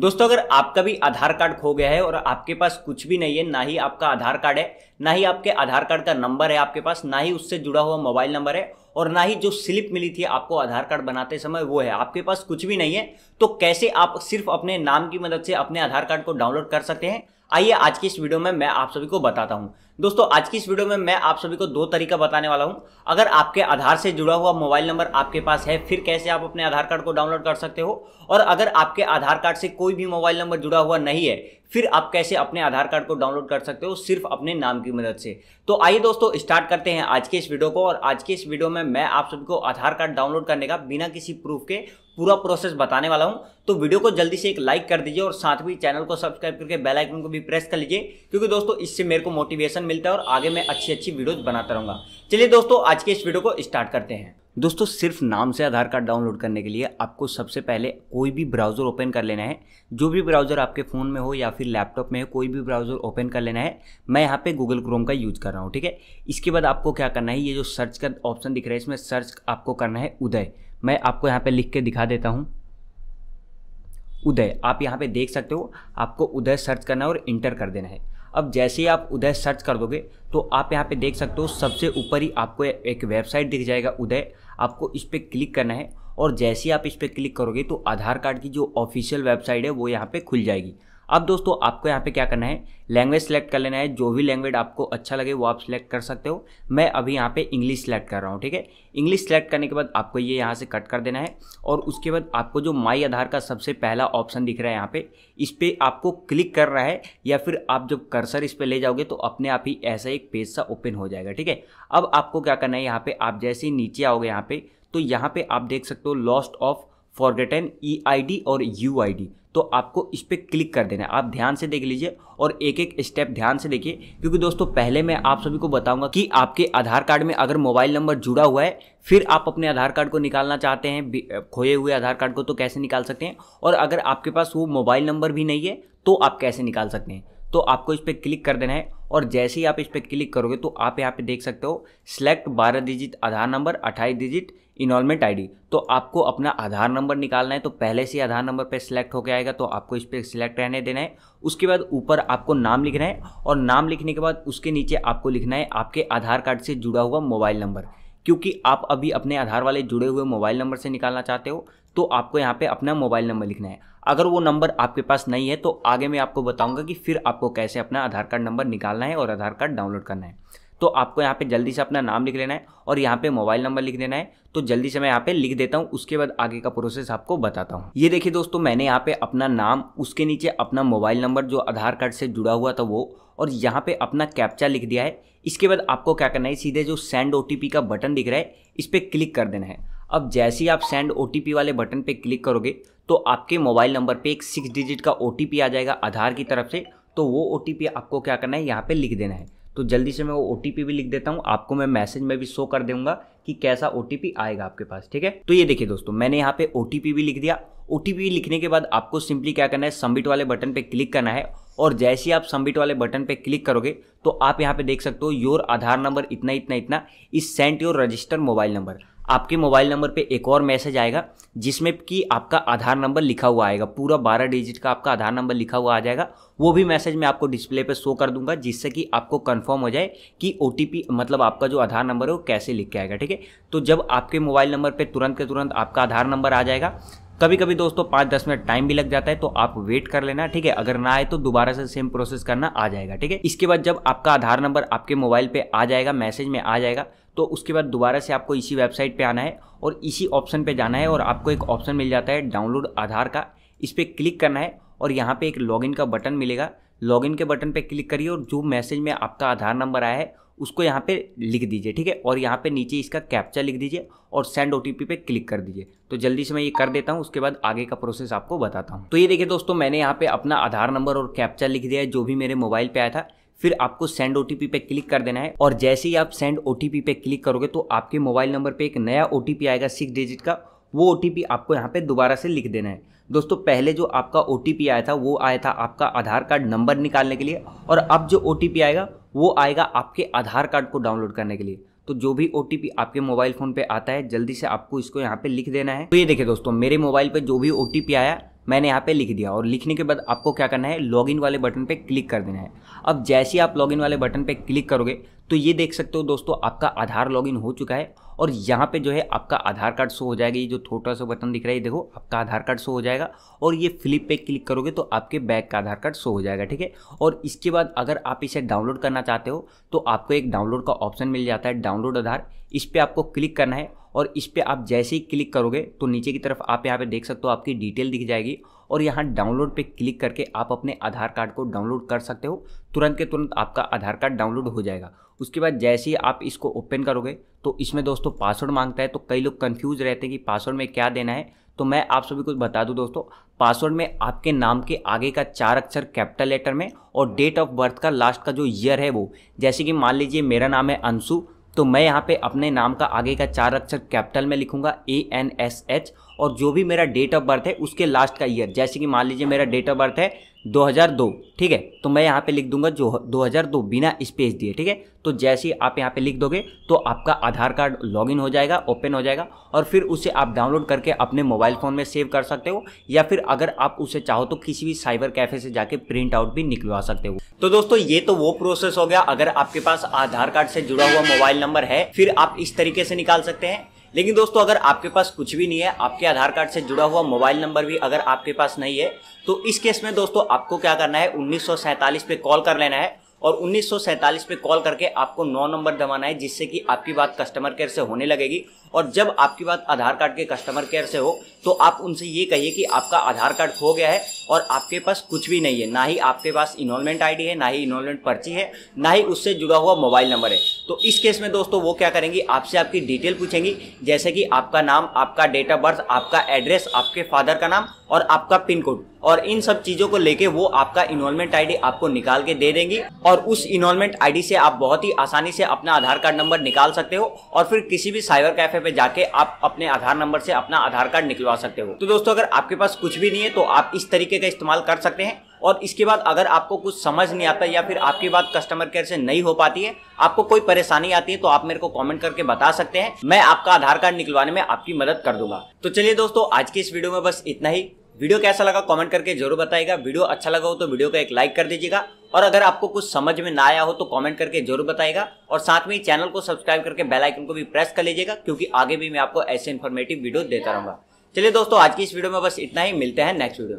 दोस्तों अगर आपका भी आधार कार्ड खो गया है और आपके पास कुछ भी नहीं है ना ही आपका आधार कार्ड है ना ही आपके आधार कार्ड का नंबर है आपके पास ना ही उससे जुड़ा हुआ मोबाइल नंबर है और ना ही जो स्लिप मिली थी आपको आधार कार्ड बनाते समय वो है आपके पास कुछ भी नहीं है तो कैसे आप सिर्फ अपने नाम की मदद से अपने आधार कार्ड को डाउनलोड कर सकते हैं आइए आज की इस वीडियो में मैं आप सभी को बताता हूँ दोस्तों आज की इस वीडियो में मैं आप सभी को दो तरीका बताने वाला हूँ अगर आपके आधार से जुड़ा हुआ मोबाइल नंबर आपके पास है फिर कैसे आप अपने आधार कार्ड को डाउनलोड कर सकते हो और अगर आपके आधार कार्ड से कोई भी मोबाइल नंबर जुड़ा हुआ नहीं है फिर आप कैसे अपने आधार कार्ड को डाउनलोड कर सकते हो सिर्फ अपने नाम की मदद से तो आइए दोस्तों स्टार्ट करते हैं आज के इस वीडियो को और आज के इस वीडियो में मैं आप सभी को आधार कार्ड डाउनलोड करने का बिना किसी प्रूफ के पूरा प्रोसेस बताने वाला हूं तो वीडियो को जल्दी से एक लाइक कर दीजिए और साथ ही चैनल को सब्सक्राइब करके बेल आइकन को भी प्रेस कर लीजिए क्योंकि दोस्तों इससे मेरे को मोटिवेशन मिलता है और आगे मैं अच्छी अच्छी वीडियोज बनाता रहूंगा चलिए दोस्तों आज के इस वीडियो को स्टार्ट करते हैं दोस्तों सिर्फ नाम से आधार कार्ड डाउनलोड करने के लिए आपको सबसे पहले कोई भी ब्राउज़र ओपन कर लेना है जो भी ब्राउज़र आपके फ़ोन में हो या फिर लैपटॉप में हो कोई भी ब्राउज़र ओपन कर लेना है मैं यहाँ पे गूगल क्रोम का यूज़ कर रहा हूँ ठीक है इसके बाद आपको क्या करना है ये जो सर्च का ऑप्शन दिख रहा है इसमें सर्च आपको करना है उदय मैं आपको यहाँ पे लिख के दिखा देता हूँ उदय आप यहाँ पे देख सकते हो आपको उदय सर्च करना है और इंटर कर देना है अब जैसे ही आप उदय सर्च कर दोगे तो आप यहाँ पे देख सकते हो सबसे ऊपर ही आपको एक वेबसाइट दिख जाएगा उदय आपको इस पर क्लिक करना है और जैसे ही आप इस पर क्लिक करोगे तो आधार कार्ड की जो ऑफिशियल वेबसाइट है वो यहाँ पे खुल जाएगी अब दोस्तों आपको यहाँ पे क्या करना है लैंग्वेज सेलेक्ट कर लेना है जो भी लैंग्वेज आपको अच्छा लगे वो आप सिलेक्ट कर सकते हो मैं अभी यहाँ पे इंग्लिश सेलेक्ट कर रहा हूँ ठीक है इंग्लिश सेलेक्ट करने के बाद आपको ये यहाँ से कट कर देना है और उसके बाद आपको जो माई आधार का सबसे पहला ऑप्शन दिख रहा है यहाँ पे इस पर आपको क्लिक कर रहा है या फिर आप जब कर्सर इस पर ले जाओगे तो अपने आप ही ऐसा एक पेज सा ओपन हो जाएगा ठीक है अब आपको क्या करना है यहाँ पर आप जैसे ही नीचे आओगे यहाँ पर तो यहाँ पर आप देख सकते हो lost of forgotten E I D और यू आई डी तो आपको इस पर क्लिक कर देना है आप ध्यान से देख लीजिए और एक एक स्टेप ध्यान से देखिए क्योंकि दोस्तों पहले मैं आप सभी को बताऊंगा कि आपके आधार कार्ड में अगर मोबाइल नंबर जुड़ा हुआ है फिर आप अपने आधार कार्ड को निकालना चाहते हैं खोए हुए आधार कार्ड को तो कैसे निकाल सकते हैं और अगर आपके पास वो मोबाइल नंबर भी नहीं है तो आप कैसे निकाल सकते हैं तो आपको इस पर क्लिक कर देना है और जैसे ही आप इस पर क्लिक करोगे तो आप यहाँ पे देख सकते हो सिलेक्ट बारह डिजिट आधार नंबर अट्ठाईस डिजिट इनॉलमेंट आईडी तो आपको अपना आधार नंबर निकालना है तो पहले से आधार नंबर पे सिलेक्ट होकर आएगा तो आपको इस पर सिलेक्ट रहने देना है उसके बाद ऊपर आपको नाम लिखना है और नाम लिखने के बाद उसके नीचे आपको लिखना है आपके आधार कार्ड से जुड़ा हुआ मोबाइल नंबर क्योंकि आप अभी अपने आधार वाले जुड़े हुए मोबाइल नंबर से निकालना चाहते हो तो आपको यहाँ पे अपना मोबाइल नंबर लिखना है अगर वो नंबर आपके पास नहीं है तो आगे मैं आपको बताऊंगा कि फिर आपको कैसे अपना आधार कार्ड नंबर निकालना है और आधार कार्ड डाउनलोड करना है तो आपको यहाँ पे जल्दी से अपना नाम लिख लेना है और यहाँ पे मोबाइल नंबर लिख देना है तो जल्दी से मैं यहाँ पे लिख देता हूँ उसके बाद आगे का प्रोसेस आपको बताता हूँ ये देखिए दोस्तों मैंने यहाँ पे अपना नाम उसके नीचे अपना मोबाइल नंबर जो आधार कार्ड से जुड़ा हुआ था वो और यहाँ पे अपना कैप्चा लिख दिया है इसके बाद आपको क्या करना है सीधे जो सेंड ओ का बटन दिख रहा है इस पर क्लिक कर देना है अब जैसे ही आप सेंड ओ वाले बटन पर क्लिक करोगे तो आपके मोबाइल नंबर पर एक सिक्स डिजिट का ओ आ जाएगा आधार की तरफ से तो वो ओ आपको क्या करना है यहाँ पर लिख देना है तो जल्दी से मैं वो ओ भी लिख देता हूँ आपको मैं मैसेज में भी शो कर दूंगा कि कैसा ओ आएगा आपके पास ठीक है तो ये देखिए दोस्तों मैंने यहाँ पे ओ भी लिख दिया ओ लिखने के बाद आपको सिंपली क्या करना है सबमिट वाले बटन पे क्लिक करना है और जैसे ही आप सबमिट वाले बटन पे क्लिक करोगे तो आप यहाँ पे देख सकते हो योर आधार नंबर इतना इतना इतना इस sent your registered mobile number आपके मोबाइल नंबर पे एक और मैसेज आएगा जिसमें कि आपका आधार नंबर लिखा हुआ आएगा पूरा बारह डिजिट का आपका आधार नंबर लिखा हुआ आ जाएगा वो भी मैसेज मैं आपको डिस्प्ले पे शो कर दूंगा जिससे कि आपको कंफर्म हो जाए कि ओ मतलब आपका जो आधार नंबर है वो कैसे लिख के आएगा ठीक है तो जब आपके मोबाइल नंबर पर तुरंत के तुरंत आपका आधार नंबर आ जाएगा कभी कभी दोस्तों पाँच दस मिनट टाइम भी लग जाता है तो आप वेट कर लेना ठीक है अगर ना आए तो दोबारा से सेम प्रोसेस करना आ जाएगा ठीक है इसके बाद जब आपका आधार नंबर आपके मोबाइल पे आ जाएगा मैसेज में आ जाएगा तो उसके बाद दोबारा से आपको इसी वेबसाइट पे आना है और इसी ऑप्शन पे जाना है और आपको एक ऑप्शन मिल जाता है डाउनलोड आधार का इस पर क्लिक करना है और यहाँ पे एक लॉगिन का बटन मिलेगा लॉगिन के बटन पे क्लिक करिए और जो मैसेज में आपका आधार नंबर आया है उसको यहाँ पे लिख दीजिए ठीक है और यहाँ पे नीचे इसका कैप्चा लिख दीजिए और सेंड ओ पे क्लिक कर दीजिए तो जल्दी से मैं ये कर देता हूँ उसके बाद आगे का प्रोसेस आपको बताता हूँ तो ये देखिए दोस्तों मैंने यहाँ पे अपना आधार नंबर और कैप्चा लिख दिया है जो भी मेरे मोबाइल पे आया था फिर आपको सेंड ओ पे क्लिक कर देना है और जैसे ही आप सेंड ओ पे क्लिक करोगे तो आपके मोबाइल नंबर पर एक नया ओ आएगा सिक्स डिजिट का वो ओ आपको यहाँ पर दोबारा से लिख देना है दोस्तों पहले जो आपका ओ आया था वो आया था आपका आधार कार्ड नंबर निकालने के लिए और अब जो ओ आएगा वो आएगा आपके आधार कार्ड को डाउनलोड करने के लिए तो जो भी ओ आपके मोबाइल फ़ोन पे आता है जल्दी से आपको इसको यहाँ पे लिख देना है तो ये देखिए दोस्तों मेरे मोबाइल पे जो भी ओ आया मैंने यहाँ पे लिख दिया और लिखने के बाद आपको क्या करना है लॉगिन वाले बटन पे क्लिक कर देना है अब जैसे ही आप लॉगिन वाले बटन पे क्लिक करोगे तो ये देख सकते हो दोस्तों आपका आधार लॉगिन हो चुका है और यहाँ पे जो है आपका आधार कार्ड शो हो जाएगा ये जो छोटा सा बटन दिख रहा है देखो आपका आधार कार्ड शो हो जाएगा और ये फ्लिप पे क्लिक करोगे तो आपके बैग का आधार कार्ड शो हो जाएगा ठीक है और इसके बाद अगर आप इसे डाउनलोड करना चाहते हो तो आपको एक डाउनलोड का ऑप्शन मिल जाता है डाउनलोड आधार इस पर आपको क्लिक करना है और इस पर आप जैसे ही क्लिक करोगे तो नीचे की तरफ आप यहाँ पर देख सकते हो आपकी डिटेल दिख जाएगी और यहाँ डाउनलोड पे क्लिक करके आप अपने आधार कार्ड को डाउनलोड कर सकते हो तुरंत के तुरंत आपका आधार कार्ड डाउनलोड हो जाएगा उसके बाद जैसे ही आप इसको ओपन करोगे तो इसमें दोस्तों पासवर्ड मांगता है तो कई लोग कन्फ्यूज़ रहते हैं कि पासवर्ड में क्या देना है तो मैं आप सभी कुछ बता दूं दोस्तों पासवर्ड में आपके नाम के आगे का चार अक्षर कैपिटल लेटर में और डेट ऑफ बर्थ का लास्ट का जो ईयर है वो जैसे कि मान लीजिए मेरा नाम है अंशु तो मैं यहाँ पे अपने नाम का आगे का चार अक्षर कैपिटल में लिखूंगा ए एन एस एच और जो भी मेरा डेट ऑफ बर्थ है उसके लास्ट का ईयर जैसे कि मान लीजिए मेरा डेट ऑफ बर्थ है 2002 ठीक है तो मैं यहाँ पे लिख दूंगा जो 2002 बिना स्पेस दिए ठीक है तो जैसे ही आप यहाँ पे लिख दोगे तो आपका आधार कार्ड लॉगिन हो जाएगा ओपन हो जाएगा और फिर उसे आप डाउनलोड करके अपने मोबाइल फ़ोन में सेव कर सकते हो या फिर अगर आप उसे चाहो तो किसी भी साइबर कैफ़े से जाके प्रिंट आउट भी निकलवा सकते हो तो दोस्तों ये तो वो प्रोसेस हो गया अगर आपके पास आधार कार्ड से जुड़ा हुआ मोबाइल नंबर है फिर आप इस तरीके से निकाल सकते हैं लेकिन दोस्तों अगर आपके पास कुछ भी नहीं है आपके आधार कार्ड से जुड़ा हुआ मोबाइल नंबर भी अगर आपके पास नहीं है तो इस केस में दोस्तों आपको क्या करना है उन्नीस पे कॉल कर लेना है और उन्नीस पे कॉल करके आपको नौ नंबर दबाना है जिससे कि आपकी बात कस्टमर केयर से होने लगेगी और जब आपकी बात आधार कार्ड के कस्टमर केयर से हो तो आप उनसे ये कहिए कि आपका आधार कार्ड खो गया है और आपके पास कुछ भी नहीं है ना ही आपके पास इनोलमेंट आईडी है ना ही इनोलमेंट पर्ची है ना ही उससे जुड़ा हुआ मोबाइल नंबर है तो इस केस में दोस्तों वो क्या करेंगी आपसे आपकी डिटेल पूछेंगी जैसे कि आपका नाम आपका डेट ऑफ बर्थ आपका एड्रेस आपके फादर का नाम और आपका पिन कोड और इन सब चीज़ों को लेके वो आपका इनोलमेंट आईडी आपको निकाल के दे देंगी और उस इनोलमेंट आईडी से आप बहुत ही आसानी से अपना आधार कार्ड नंबर निकाल सकते हो और फिर किसी भी साइबर कैफे पे जाके आप अपने आधार नंबर से अपना आधार कार्ड निकलवा सकते हो तो दोस्तों अगर आपके पास कुछ भी नहीं है तो आप इस तरीके का इस्तेमाल कर सकते हैं और इसके बाद अगर आपको कुछ समझ नहीं आता या फिर आपकी बात कस्टमर केयर से नहीं हो पाती है आपको कोई परेशानी आती है तो आप मेरे को कमेंट करके बता सकते हैं मैं आपका आधार कार्ड निकलवाने में आपकी मदद कर दूंगा तो चलिए दोस्तों आज के इस वीडियो में बस इतना ही वीडियो कैसा लगा कमेंट करके जरूर बताएगा वीडियो अच्छा लगा हो तो वीडियो का एक लाइक कर दीजिएगा और अगर आपको कुछ समझ में ना आया हो तो कमेंट करके जरूर बताएगा और साथ में चैनल को सब्सक्राइब करके बेल आइकन को भी प्रेस कर लीजिएगा क्योंकि आगे भी मैं आपको ऐसे इन्फॉर्मेटिव वीडियो देता रहूंगा चलिए दोस्तों आज की इस वीडियो में बस इतना ही मिलते हैं नेक्स्ट वीडियो